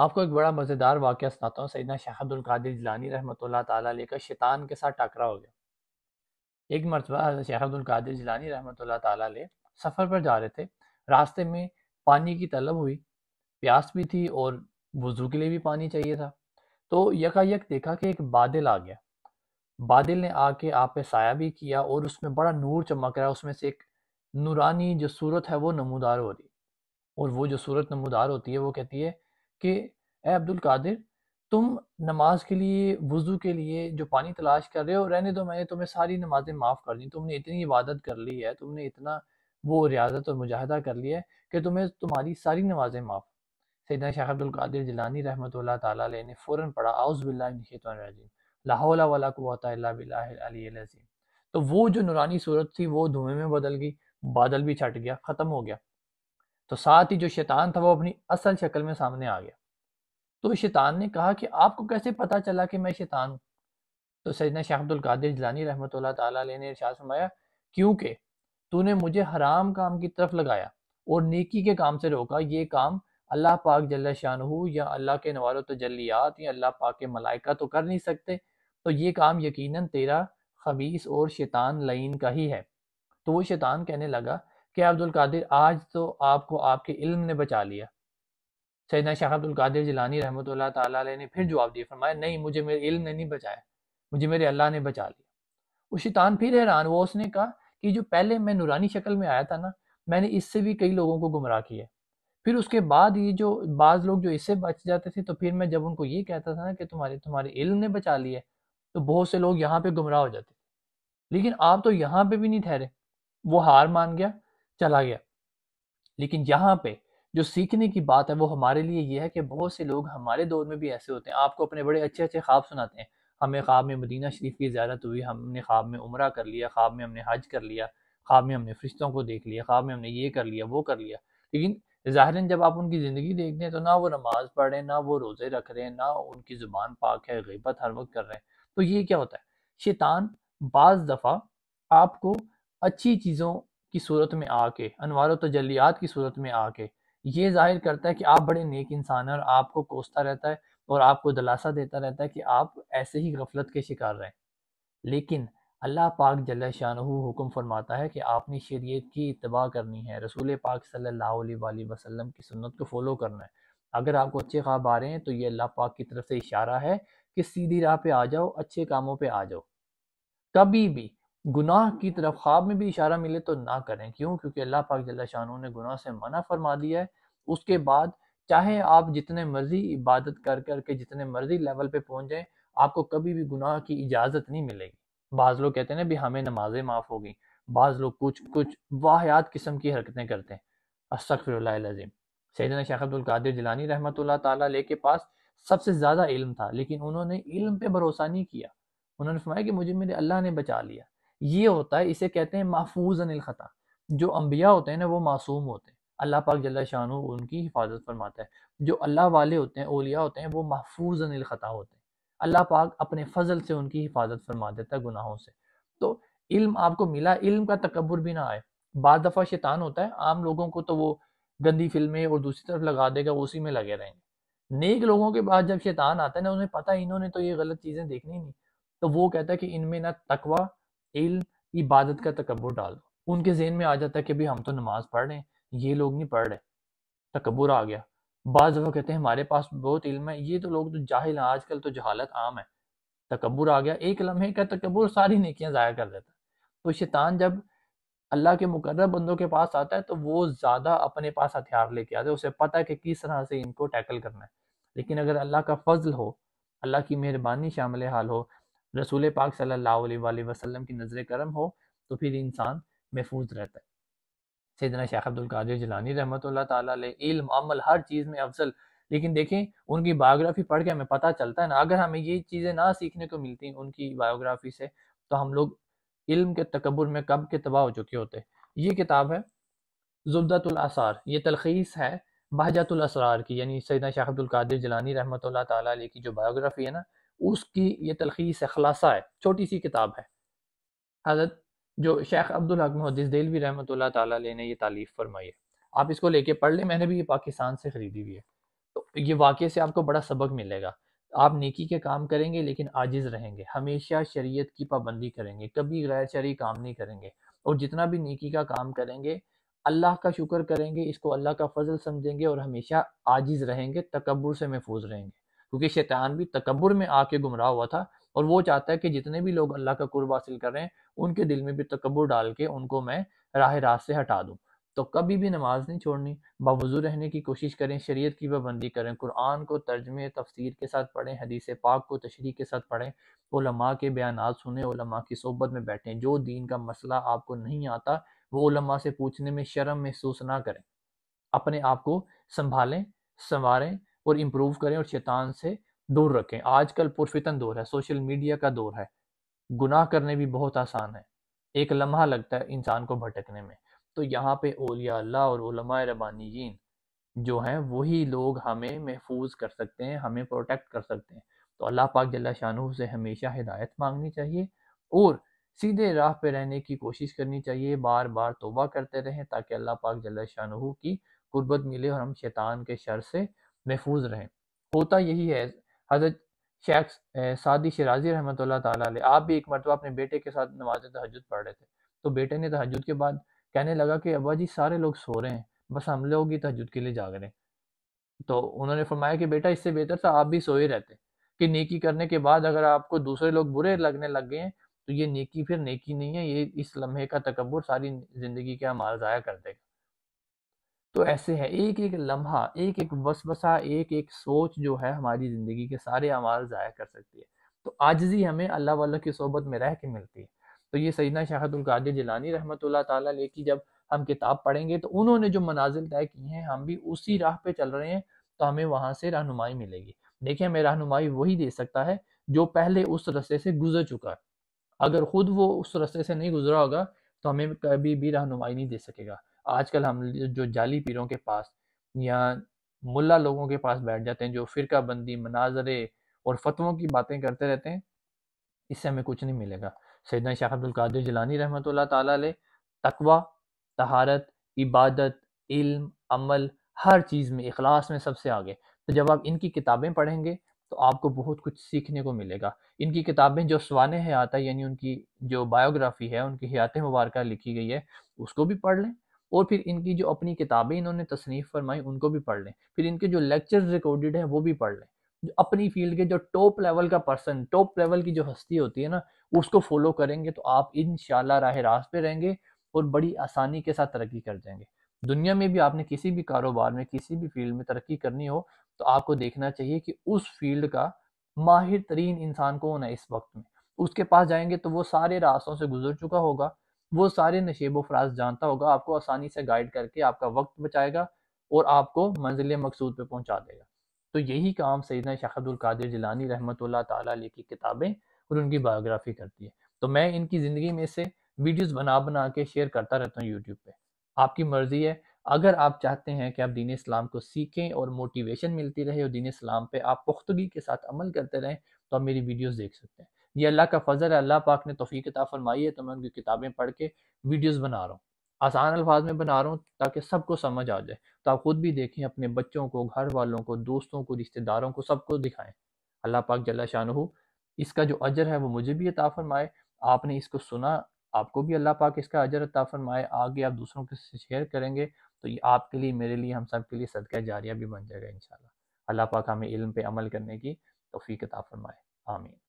आपको एक बड़ा मज़ेदार वाक़ सुनाता हूँ सैदना शाहदुल्कादिर अब्दुल्कादिर जिलानी रहमत ताली का शैतान के साथ टकरा हो गया एक मरतबा शाहदुल्कादिर अब्दुल्कादिर जिलानी रहमत ताली सफ़र पर जा रहे थे रास्ते में पानी की तलब हुई प्यास भी थी और वज़ू के लिए भी पानी चाहिए था तो यकायक देखा कि एक बादल आ गया बादल ने आके आप पे साया भी किया और उसमें बड़ा नूर चमक रहा है उसमें से एक नूरानी जो सूरत है वो नमूदार हो रही और वो जो सूरत नमूदार होती है वो कहती है कि ए अब्दुल कादिर तुम नमाज के लिए वज़ू के लिए जो पानी तलाश कर रहे हो रहने दो मैंने तुम्हें सारी नमाजें माफ़ कर दी तुमने इतनी इबादत कर ली है तुमने इतना वो रियाजत और मुजाहदा कर लिया है कि तुम्हें तुम्हारी सारी नमाजें माफ़ सैदा शाह अब्दुल्कर जिलानी रहमत ताली ने फ़ौर पढ़ा आउज़बिल्लाजीम लाहौला वाला तो वो जो नूरानी सूरत थी वो धुएं में बदल गई बादल भी छट गया ख़त्म हो गया तो साथ ही जो शैतान था वो अपनी असल शक्ल में सामने आ गया तो शैतान ने कहा कि आपको कैसे पता चला कि मैं शैतान हूँ तो सजना शाह अब्दुल कादिर जलानी रहमत ताली ने इर्शाद फरमाया क्योंकि तूने मुझे हराम काम की तरफ लगाया और नेकी के काम से रोका ये काम अल्लाह पाक जल्ला शाहू या अल्लाह के नवार जल्लियात या अल्लाह पाक के मलाइका तो कर नहीं सकते तो ये काम यकीनन तेरा खबीस और शैतान लईन का ही है तो वो शैतान कहने लगा कि अब्दुल कादिर आज तो आपको आपके इल्म ने बचा लिया सैदा शाह अब्दुल कादिर जिलानी रहमत ताली ने फिर जवाब दिया फरमाया नहीं मुझे मेरे इल्म ने नहीं बचाया मुझे मेरे अल्लाह ने बचा लिया वो शैतान फिर हैरान वो उसने कहा कि जो पहले मैं नूरानी शक्ल में आया था ना मैंने इससे भी कई लोगों को गुमराह किया फिर उसके बाद ये जो बाज़ लोग जो इससे बच जाते थे तो फिर मैं जब उनको ये कहता था ना कि तुम्हारे तुम्हारे इल्म ने बचा लिया तो बहुत से लोग यहाँ पे गुमराह हो जाते लेकिन आप तो यहाँ पे भी नहीं ठहरे वो हार मान गया चला गया लेकिन यहाँ पे जो सीखने की बात है वो हमारे लिए ये है कि बहुत से लोग हमारे दौर में भी ऐसे होते हैं आपको अपने बड़े अच्छे अच्छे ख्वाब सुनाते हैं हमें ख्वाब में मदीना शरीफ की ज्यारत हुई हमने ख्वाब में उम्र कर लिया ख्वाब में हमने हज कर लिया ख्वाब में हमने फरिश्तों को देख लिया ख्वाब में हमने ये कर लिया वो कर लिया लेकिन ज़ाहिरन जब आप उनकी ज़िंदगी देखते हैं तो ना वो नमाज़ पढ़ रहे हैं ना वो रोज़े रख रहे हैं ना उनकी ज़ुबान पाक है गिबत हर वक्त कर रहे हैं तो ये क्या होता है शैतान बाज़ दफ़ा आपको अच्छी चीज़ों की सूरत में आके अनवार तजलियात की सूरत में आके ये जाहिर करता है कि आप बड़े नेक इंसान हैं और आपको कोसता रहता है और आपको दलासा देता रहता है कि आप ऐसे ही गफलत के शिकार रहें लेकिन अल्लाह पाक जल शाहू हुक्म फरमाता है कि आपने शरीयत की इतबा करनी है रसूल पाक सल्ला वसलम की सुन्नत को फॉलो करना है अगर आपको अच्छे ख्वाब आ रहे हैं तो ये अल्लाह पाक की तरफ से इशारा है कि सीधी राह पे आ जाओ अच्छे कामों पे आ जाओ कभी भी गुनाह की तरफ ख्वाब में भी इशारा मिले तो ना करें क्यों क्योंकि अल्लाह पाक जल्ला शाह ने गुनाह से मना फरमा दिया है उसके बाद चाहे आप जितने मर्जी इबादत कर करके जितने मर्जी लेवल पे पहुंच जाए आपको कभी भी गुनाह की इजाज़त नहीं मिलेगी बाज लोग कहते हैं ना भी हमें नमाजें माफ़ हो गई बाज लोग कुछ कुछ वाहियात किस्म की हरकतें करते हैं असफ़रजीम सैदन शेख अब्दुल जिलानी रहमत ताला के पास सबसे ज़्यादा इल्म था लेकिन उन्होंने इल्म पे भरोसा नहीं किया उन्होंने फरमाया कि मुझे मेरे अल्लाह ने बचा लिया ये होता है इसे कहते हैं महफूज अनिल ख़ता जो अम्बिया होते हैं ना वो मासूम होते हैं अल्लाह पाक जल्ला शाह उनकी हिफाजत फरमाता है जो अल्लाह वाले होते हैं ओलिया होते हैं वो महफूज अनिल ख़ता होते हैं अल्लाह पाक अपने फजल से उनकी हिफाजत फरमा देता है गुनाहों से तो इल्म आपको मिला इल्म का तकबर भी ना आए बार दफ़ा शैतान होता है आम लोगों को तो वो गंदी फिल्में और दूसरी तरफ लगा देगा उसी में लगे रहेंगे नेक लोगों के बाद जब शैतान आता है ना उन्हें पता है इन्होंने तो ये गलत चीज़ें देखनी नहीं तो वो कहता है कि इनमें ना तकवा इल्म इबादत का तकबर डाल दो उनके जहन में आ जाता है कि भाई हम तो नमाज पढ़ रहे हैं ये लोग नहीं पढ़ रहे तकबर आ गया बाद दफ़ा कहते हैं हमारे पास बहुत इल्म है ये तो लोग तो जाहिल हैं आजकल तो जहालत आम है तकबर आ गया एक लम्हे का तकबर सारी नकियाँ ज़ाया कर देता तो शैतान जब अल्लाह के मुकर बंदों के पास आता है तो वो ज़्यादा अपने पास हथियार लेके आता है उसे पता है कि किस तरह से इनको टैकल करना है लेकिन अगर अल्लाह का फजल हो अल्लाह की मेहरबानी शामिल हाल हो रसूल पाक सल्लल्लाहु अलैहि वसल्लम की नज़र करम हो तो फिर इंसान महफूज रहता है सैदना शेख अब्दुल कादिर जलानी रहमत इल्म अमल हर चीज़ में अफजल लेकिन देखें उनकी बायोग्राफी पढ़ के हमें पता चलता है ना अगर हमें ये चीज़ें ना सीखने को मिलती उनकी बायोग्राफी से तो हम लोग इल्म के तकबर में कब के तबाह हो चुके होते ये किताब है जुबदतुलसार ये तलखीस है बहजतुलसरार की यानी सैदना शेख अब्दुल जलानी रहमत की जो बायोग्राफी है ना उसकी ये तलखीस है खलासा है छोटी सी किताब है हजरत जो शेख अब्दुल हक महदस दिलवी रहमत ला ने यह तालीफ़ फरमाई है आप इसको लेके पढ़ लें मैंने भी ये पाकिस्तान से ख़रीदी हुई है तो ये वाक़े से आपको बड़ा सबक मिलेगा आप नेकी के काम करेंगे लेकिन आजिज़ रहेंगे हमेशा शरीयत की पाबंदी करेंगे कभी गैर शरी काम नहीं करेंगे और जितना भी नेकी का काम करेंगे अल्लाह का शुक्र करेंगे इसको अल्लाह का फजल समझेंगे और हमेशा आजिज़ रहेंगे तकबर से महफूज रहेंगे क्योंकि शैतान भी तकबर में आके गुमराह हुआ था और वो चाहता है कि जितने भी लोग अल्लाह का कुर्ब हासिल कर रहे हैं उनके दिल में भी तकबर डाल के उनको मैं राह रास्त से हटा दूँ तो कभी भी नमाज नहीं छोड़नी बावजू रहने की कोशिश करें शरीयत की पाबंदी करें कुरान को तर्जमे तफसीर के साथ पढ़ें हदीस पाक को तशरी के साथ पढ़ें ओलमा के बयान सुने ओलमा की सोबत में बैठें जो दीन का मसला आपको नहीं आता वो ओलमा से पूछने में शर्म महसूस ना करें अपने आप को संभालें संवारें और इम्प्रूव करें और शैतान से दूर रखें आजकल पुरफितन दौर है सोशल मीडिया का दौर है गुनाह करने भी बहुत आसान है एक लम्हा लगता है इंसान को भटकने में तो यहाँ पे ओलिया अल्लाह और उलमा रबानीन जो हैं वही लोग हमें महफूज कर सकते हैं हमें प्रोटेक्ट कर सकते हैं तो अल्लाह पाक जल्ला शाहू से हमेशा हिदायत मांगनी चाहिए और सीधे राह पे रहने की कोशिश करनी चाहिए बार बार तोबा करते रहें ताकि अल्लाह पाक जल्ला शाहू की गुर्बत मिले और हम शैतान के शर से महफूज रहें होता यही है हजरत शेख सादी शराजी रहमत आप भी एक मरतबा अपने बेटे के साथ नमाज तहजद पढ़ रहे थे तो बेटे ने तहजद के बाद कहने लगा कि अबा जी सारे लोग सो रहे हैं बस हम लोग ही तहजद के लिए जाग रहे हैं तो उन्होंने फरमाया कि बेटा इससे बेहतर था तो आप भी सोए रहते कि नेकी करने के बाद अगर आपको दूसरे लोग बुरे लगने लग गए हैं तो ये नेकी फिर नेकी नहीं है ये इस लम्हे का तकबर सारी ज़िंदगी के माल ज़ाया कर देगा तो ऐसे है एक एक लम्हा एक एक वसवसा एक एक सोच जो है हमारी ज़िंदगी के सारे अमाल ज़ाया कर सकती है तो आजजी हमें अल्लाह वाल की सोबत में रह के मिलती है तो ये सैदना शाहतुल्कादिर जिलानी रहमत ताली की जब हम किताब पढ़ेंगे तो उन्होंने जो मनाजिल तय किए हैं हम भी उसी राह पे चल रहे हैं तो हमें वहाँ से रहनुमाई मिलेगी देखिए हमें रहनुमाई वही दे सकता है जो पहले उस रस्ते से गुजर चुका है अगर खुद वो उस रस्ते से नहीं गुजरा होगा तो हमें कभी भी रहनुमाई नहीं दे सकेगा आजकल हम जो जाली पीरों के पास या मुल्ला लोगों के पास बैठ जाते हैं जो फ़िरका बंदी मनाजरे और फतवों की बातें करते रहते हैं इससे हमें कुछ नहीं मिलेगा सैदना शाह अब्दुल्कादिर जलानी रहमत तकवा तहारत इबादत इल्म अमल हर चीज़ में अखलास में सबसे आगे तो जब आप इनकी किताबें पढ़ेंगे तो आपको बहुत कुछ सीखने को मिलेगा इनकी किताबें जो सवान हयात है यानी उनकी जो बायोग्राफी है उनकी हयात मुबारक लिखी गई है उसको भी पढ़ लें और फिर इनकी जो अपनी किताबें इन्होंने तसनीफ़ फरमाई उनको भी पढ़ लें फिर इनके जो लेक्चर रिकॉर्डेड हैं वो भी पढ़ लें जो अपनी फील्ड के जो टॉप लेवल का पर्सन टॉप लेवल की जो हस्ती होती है ना उसको फॉलो करेंगे तो आप इन राह रास्त पर रहेंगे और बड़ी आसानी के साथ तरक्की कर जाएंगे दुनिया में भी आपने किसी भी कारोबार में किसी भी फील्ड में तरक्की करनी हो तो आपको देखना चाहिए कि उस फील्ड का माहिर तरीन इंसान कौन है इस वक्त में उसके पास जाएंगे तो वो सारे रास्तों से गुजर चुका होगा वो सारे नशेब फराज जानता होगा आपको आसानी से गाइड करके आपका वक्त बचाएगा और आपको मंजिल मकसूद पर पहुंचा देगा तो यही काम सैदना शेख अब्दुल जिलानी रहमत ताली की किताबें और उनकी बायोग्राफी करती है तो मैं इनकी ज़िंदगी में से वीडियोस बना बना के शेयर करता रहता हूँ यूट्यूब पे आपकी मर्ज़ी है अगर आप चाहते हैं कि आप दीन इस्लाम को सीखें और मोटिवेशन मिलती रहे और दीन इस्लाम पे आप पुख्तगी के साथ अमल करते रहें तो आप मेरी वीडियोस देख सकते हैं ये अल्लाह का फजल है अल्लाह पाक ने तोफ़ी किताब फरमाई है तो मैं उनकी किताबें पढ़ के वीडियोस बना रहा हूँ आसान अल्फाज में बना रहा हूँ ताकि सबको समझ आ जाए तो आप ख़ुद भी देखें अपने बच्चों को घर वालों को दोस्तों को रिश्तेदारों को सबको दिखाएं अल्लाह पाक जल्ला शाह इसका जो अजर है वो मुझे भी अता फरमाए आपने इसको सुना आपको भी अल्लाह पाक इसका अजर अता फरमाए आगे आप दूसरों के शेयर करेंगे तो ये आपके लिए मेरे लिए हम सब के लिए सदका जारिया भी बन जाएगा इन अल्लाह पाक हमें इल्म पे अमल करने की तोफ़ी किताब फरमाए आमीन